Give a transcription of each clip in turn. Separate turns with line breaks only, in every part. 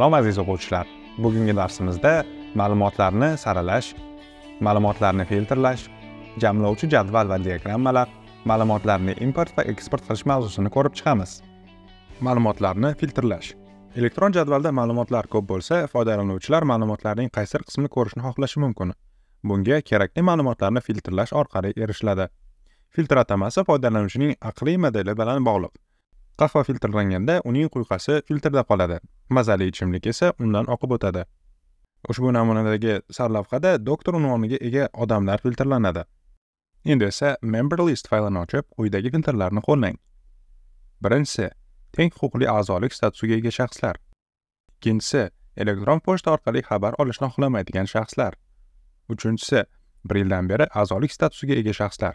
Salom aziz o'quvchilar. Bugungi darsimizda ma'lumotlarni saralash, ma'lumotlarni filtrlash, jamlovchi jadval va diagrammalar, ma'lumotlarni import va eksport qilish mavzusini ko'rib chiqamiz. Ma'lumotlarni filtrlash. Elektron jadvalda ma'lumotlar ko'p bo'lsa, foydalanuvchilar ma'lumotlarning qaysi qismini ko'rishni xohlashi mumkin. Bunga kerakli ma'lumotlarni filtrlash orqali erishiladi. Filtr atamasi foydalanuvchining aqliy modeli bilan bog'liq. qahva filtrlanganda uning quyqasi filtrda qoladi mazali ichimlik esa undan oqib o'tadi ushbu namunadagi sarlavhada doktor unvoniga ega odamlar filtrlanadi endi esa memberlist faylini ochib quyidagi filtrlarni qo'llang birinchisi teng huquqli a'zolik statusiga ega shaxslar ikkinchisi elektron pochta orqali xabar olishni xohlamaydigan shaxslar uchinchisi bir yildan beri a'zolik statusiga ega shaxslar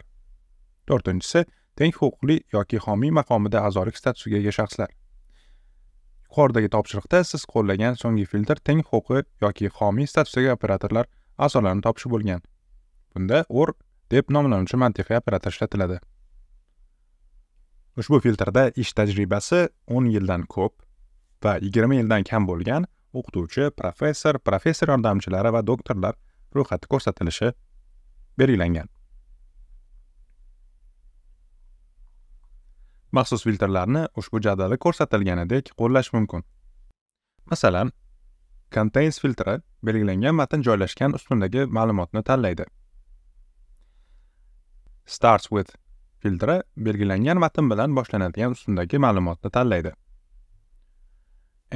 to'rtinchisi teng huquqli yoki homiy maqomida a'zolik statusiga ega shaxslar yuqoridagi topshiriqda siz qo'llagan so'nggi filtr teng huquqi yoki homiy statusdagi operatorlar a'zolarini topish bo'lgan bunda or deb nomlanuvchi mantiqiy operator ishlatiladi ushbu filtrda ish tajribasi 10 yildan ko'p va 20 yildan kam bo'lgan o'qituvchi professor professor yordamchilari va doktorlar ro'yxati ko'rsatilishi belgilangan Maxsus filtrlarni ushbu jadvalda ko'rsatilganidek qo'llash mumkin. Masalan, Contains filtri belgilangan matn joylashgan ustundagi ma'lumotni tanlaydi. Starts with filtri belgilangan matn bilan boshlanadigan ustundagi ma'lumotni tanlaydi.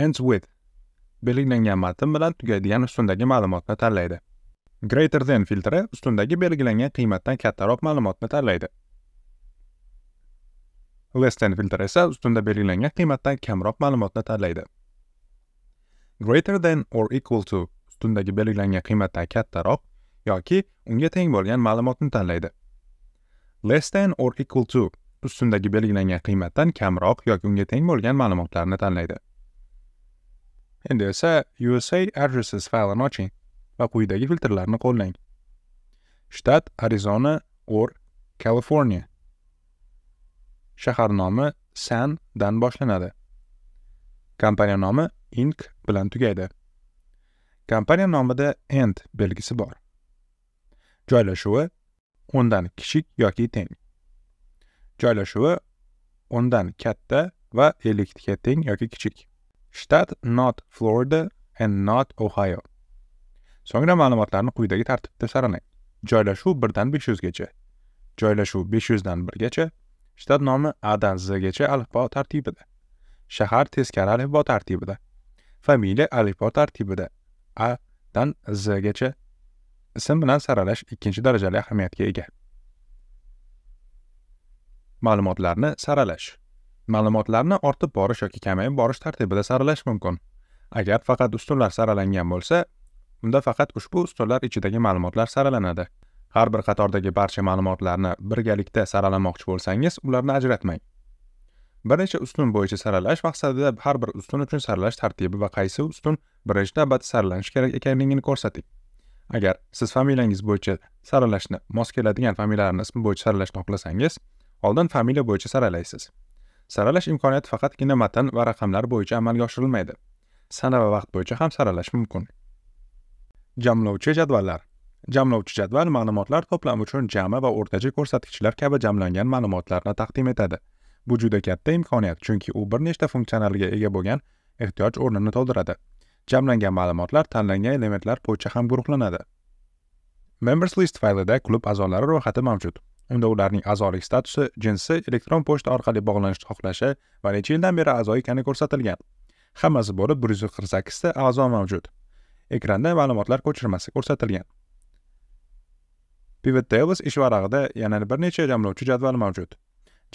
Ends with belgilangan matn bilan tugaydigan ustundagi ma'lumotni tanlaydi. Greater than filtri ustundagi belgilangan qiymatdan kattaroq ma'lumotni tanlaydi. Less-than filtr esa ustunda belgilangan qiymatdan kamroq ma'lumotni tanlaydi. Greater than or equal to ustundagi belgilangan qiymatdan kattaroq yoki unga teng bo'lgan ma'lumotni tanlaydi. Less than or equal to ustundagi belgilangan qiymatdan kamroq yoki unga teng bo'lgan ma'lumotlarni tanlaydi. Endi esa USA addresses faylini oching va quyidagi filtrlarni qo'llang. Shtat Arizona or California shahar nomi san dan boshlanadi kompaniya nomi inc bilan tugaydi kompaniya nomida end belgisi bor joylashuvi o'ndan kichik yoki teng joylashuvi o'ndan katta va ellikga teng yoki kichik shtat not florida and not ohio so'ngra ma'lumotlarni quyidagi tartibda saralang joylashuv birdan besh yuzgacha joylashuv besh yuzdan birgacha shtat nomi a dan zgacha alifbo tartibida shahar teskari alifbo tartibida familiya alifbo tartibida a dan zgacha ism bilan saralash ikkinchi darajali ahamiyatga ega ma'lumotlarni saralash ma'lumotlarni ortib borish yoki kamayib borish tartibida saralash mumkin agar faqat ustunlar saralangan bo'lsa unda faqat ushbu ustunlar ichidagi ma'lumotlar saralanadi har bir qatordagi barcha ma'lumotlarni birgalikda saralamoqchi bo'lsangiz ularni ajratmang bir necha ustun bo'yicha saralash maqsadida har bir ustun uchun saralash tartibi va qaysi ustun birinchi navbatda saralanishi kerak ekanligini ko'rsating agar siz familiyangiz bo'yicha saralashni mos keladigan familiyalarni ismi bo'yicha saralashni xohlasangiz oldin familiya bo'yicha saralaysiz saralash imkoniyati faqatgina matn va raqamlar bo'yicha amalga oshirilmaydi sana va vaqt bo'yicha ham saralash mumkin jamlovchi jadvallar Jamlovchi jadval ma'lumotlar to'plami uchun jami va o'rtacha ko'rsatkichlar kabi jamlangan ma'lumotlarni taqdim etadi. Bu juda katta imkoniyat, chunki u bir nechta funksionalga ega bo'lgan ehtiyoj o'rnini to'ldiradi. Jamlangan ma'lumotlar tanlangan elementlar bo'yicha ham guruhlanadi. Members list faylida klub a'zolari ro'yxati mavjud. Unda ularning a'zolik statusi, jinsi, elektron pochta orqali bog'lanishni xohlashi va necha yildan beri a'zo ekani ko'rsatilgan. Hammasi bo'lib 148 ta a'zo mavjud. Ekranda ma'lumotlar ko'chirmasi ko'rsatilgan. Pivot tables ish varag'ida yana bir necha jamlovchi jadval mavjud.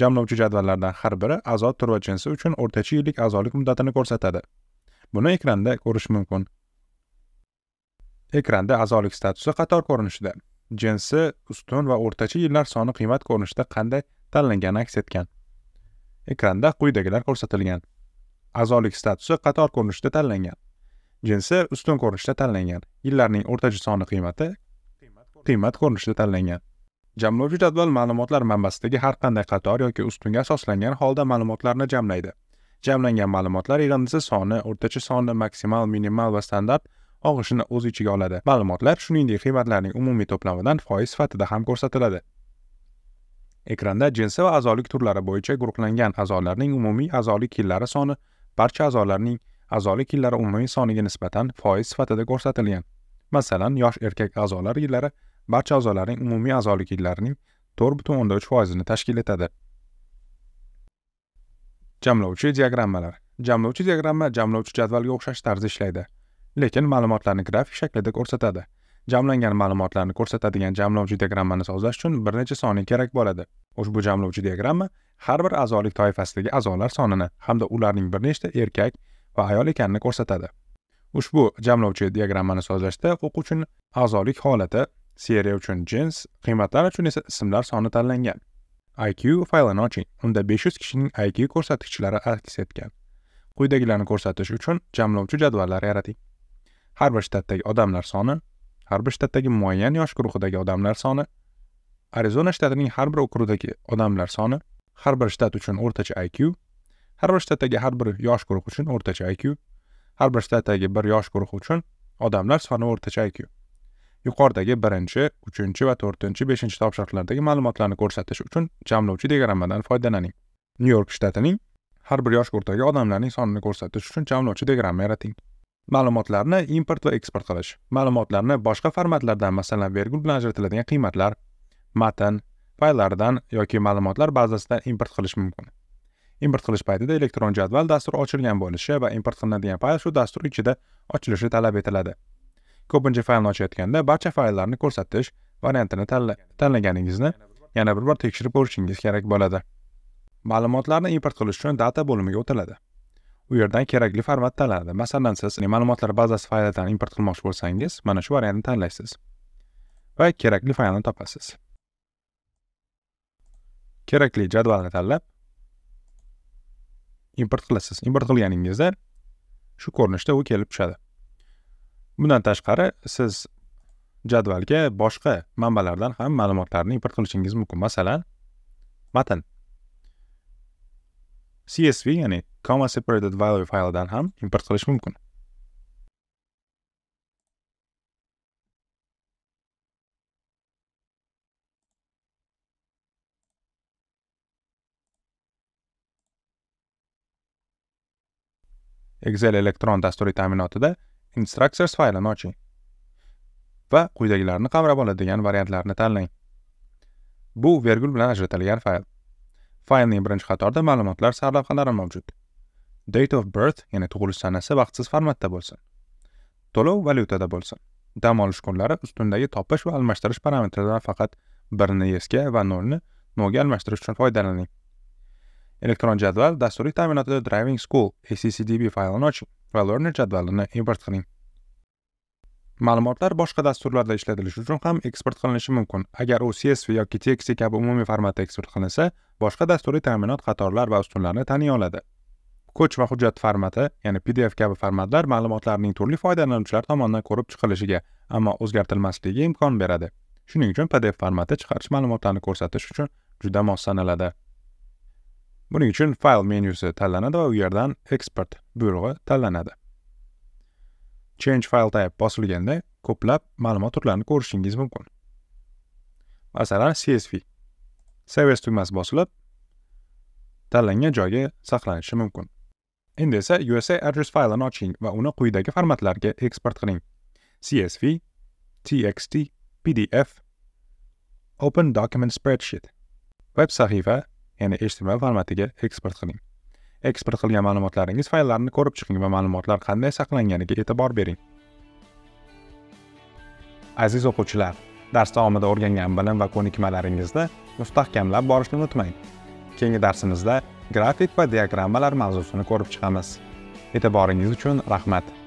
Jamlovchi jadvallardan har biri a'zo turi va jinsi uchun o'rtacha yillik a'zolik muddatini ko'rsatadi. Buni ekranda ko'rish mumkin. Ekranda a'zolik statusi qator ko'rinishida, jinsi, ustun va o'rtacha yillar soni qiymat ko'rinishida qanday tanlangani aks etgan. Ekranda quyidagilar ko'rsatilgan. A'zolik statusi qator ko'rinishda tanlangan. Jinsi ustun ko'rinishda tanlangan. Yillarning o'rtacha soni qiymati qiymat ko'rinishida tanlangan jamlovchi jadval ma'lumotlar manbasidagi har qanday qator yoki ustunga asoslangan holda ma'lumotlarni jamlaydi jamlangan ma'lumotlar yig'indisi soni o'rtacha soni maksimal minimal va standart og'ishini o'z ichiga oladi ma'lumotlar shuningdek qiymatlarning umumiy to'plamidan foiz sifatida ham ko'rsatiladi ekranda jinsi va a'zolik turlari bo'yicha guruhlangan a'zolarning umumiy a'zolik yillari soni barcha a'zolarning a'zolik yillari umumiy soniga nisbatan foiz sifatida ko'rsatilgan masalan yosh erkak a'zolar yillari barcha a'zolarning umumiy a'zoliklarining to'rt butun o'nda uch foizini tashkil etadi jamlovchi diagrammalar jamlovchi diagramma jamlovchi jadvalga o'xshash tarzda ishlaydi lekin ma'lumotlarni grafik shaklida ko'rsatadi jamlangan ma'lumotlarni ko'rsatadigan jamlovchi diagrammani sozlash uchun bir necha soniya kerak bo'ladi ushbu jamlovchi diagramma har bir a'zolik toifasidagi a'zolar sonini hamda ularning bir nechta erkak va ayol ekanini ko'rsatadi ushbu jamlovchi diagrammani sozlashda o'quvchini a'zolik holati seriya uchun jins qiymatlar uchun esa ismlar soni tanlangan iq faylini oching unda 500 kishining iq ko'rsatkichlari aks etgan quyidagilarni ko'rsatish uchun jamlovchi jadvallar yarating har bir shtatdagi odamlar soni har bir shtatdagi muayyan yosh guruhidagi odamlar soni arizona shtatining har bir okrugidagi odamlar soni har bir shtat uchun o'rtacha iq har bir shtatdagi har bir yosh guruhi uchun o'rtacha iq har bir shtatdagi bir yosh guruhi uchun odamlar soni o'rtacha iq yuqoridagi birinchi uchinchi va to'rtinchi beshinchi topshiriqlardagi ma'lumotlarni ko'rsatish uchun jamlovchi diagrammadan foydalaning nyu york shtatining har bir yosh guruhdagi odamlarning sonini ko'rsatish uchun jamlovchi diagramma yarating ma'lumotlarni import va eksport qilish ma'lumotlarni boshqa formatlardan masalan vergul bilan ajratiladigan qiymatlar matn fayllardan yoki ma'lumotlar bazasidan import qilish mumkin import qilish paytida elektron jadval dasturi ochilgan bo'lishi va import qilinadigan fayl shu dastur ichida ochilishi talab etiladi Ko'pincha faylni ochayotganda barcha fayllarni ko'rsatish variantini tanlaganingizni yana bir bor tekshirib ko'rishingiz kerak bo'ladi. Ma'lumotlarni import qilish uchun data bo'limiga o'tiladi. U yerdan kerakli format tanlanadi. Masalan, siz ma'lumotlar bazasi faylidan import qilmoqchi bo'lsangiz, mana shu variantni tanlaysiz va kerakli faylni topasiz. Kerakli jadvalni tanlab import qilasiz. Import qilganingizda shu ko'rinishda u kelib tushadi. bundan tashqari siz jadvalga boshqa manbalardan ham ma'lumotlarni import qilishingiz mumkin masalan matn csv ya'ni comma separated value faylidan ham import qilish mumkin excel elektron dasturiy ta'minotida Instructors faylini oching va quyidagilarni qamrab oladigan variantlarni tanlang. Bu vergul bilan ajratilgan fayl. Faylning birinchi qatorida ma'lumotlar sarlavhalari mavjud. Date of birth, ya'ni tug'ilish sanasi vaqtsiz formatda bo'lsin. To'lov valyutada bo'lsin. Dam olish kunlari ustundagi topish va almashtirish parametridan faqat 1 ni va 0 ni noga almashtirish uchun foydalaning. Elektron jadval dasturiy ta'minotida Driving School ACCDB faylini oching. learner jadvalini import qiling ma'lumotlar boshqa dasturlarda ishlatilishi uchun ham eksport qilinishi mumkin agar u csv yoki txt kabi umumiy formatda eksport qilinsa boshqa dasturiy ta'minot qatorlar va ustunlarni taniy oladi ko'ch va hujjat formati ya'ni pdf kabi formatlar ma'lumotlarning turli foydalanuvchilar tomonidan ko'rib chiqilishiga ammo o'zgartirilmasligiga imkon beradi shuning uchun pdf formati chiqarish ma'lumotlarni ko'rsatish uchun juda mos sanaladi buning uchun fayl menyusi tanlanadi va u yerdan export buyrug'i tanlanadi change file type bosilganda ko'plab ma'lumot turlarini ko'rishingiz mumkin masalan csv save as tugmasi bosilib tanlangan joyga saqlanishi mumkin endi esa usa address faylini oching va uni quyidagi formatlarga eksport qiling csv txt pdf open document spreadsheet web sahifa ya'ni html formatiga eksport qiling eksport qilgan ma'lumotlaringiz fayllarini ko'rib chiqing va ma'lumotlar qanday saqlanganiga e'tibor bering aziz o'quvchilar dars davomida o'rgangan bilim va ko'nikmalaringizni mustahkamlab borishni unutmang keyingi darsimizda grafik va diagrammalar mavzusini ko'rib chiqamiz e'tiboringiz uchun rahmat